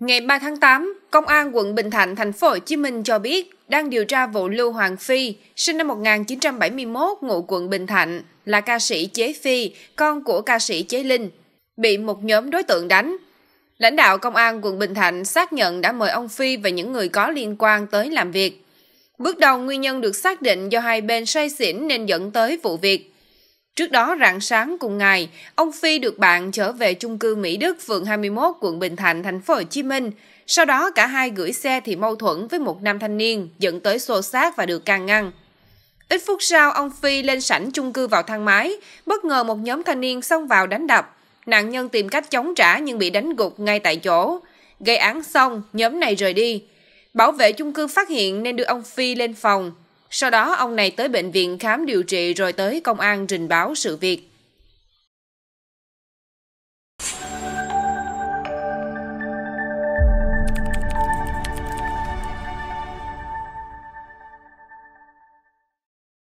Ngày 3 tháng 8, Công an quận Bình Thạnh, thành phố Hồ Chí Minh cho biết đang điều tra vụ Lưu Hoàng Phi, sinh năm 1971, ngụ quận Bình Thạnh, là ca sĩ Chế Phi, con của ca sĩ Chế Linh, bị một nhóm đối tượng đánh. Lãnh đạo Công an quận Bình Thạnh xác nhận đã mời ông Phi và những người có liên quan tới làm việc. Bước đầu nguyên nhân được xác định do hai bên say xỉn nên dẫn tới vụ việc. Trước đó rạng sáng cùng ngày, ông Phi được bạn trở về chung cư Mỹ Đức, phường 21, quận Bình Thạnh, thành phố Hồ Chí Minh. Sau đó cả hai gửi xe thì mâu thuẫn với một nam thanh niên, dẫn tới xô xát và được can ngăn. Ít phút sau, ông Phi lên sảnh chung cư vào thang máy, bất ngờ một nhóm thanh niên xông vào đánh đập. Nạn nhân tìm cách chống trả nhưng bị đánh gục ngay tại chỗ. Gây án xong, nhóm này rời đi. Bảo vệ chung cư phát hiện nên đưa ông Phi lên phòng. Sau đó ông này tới bệnh viện khám điều trị rồi tới công an trình báo sự việc.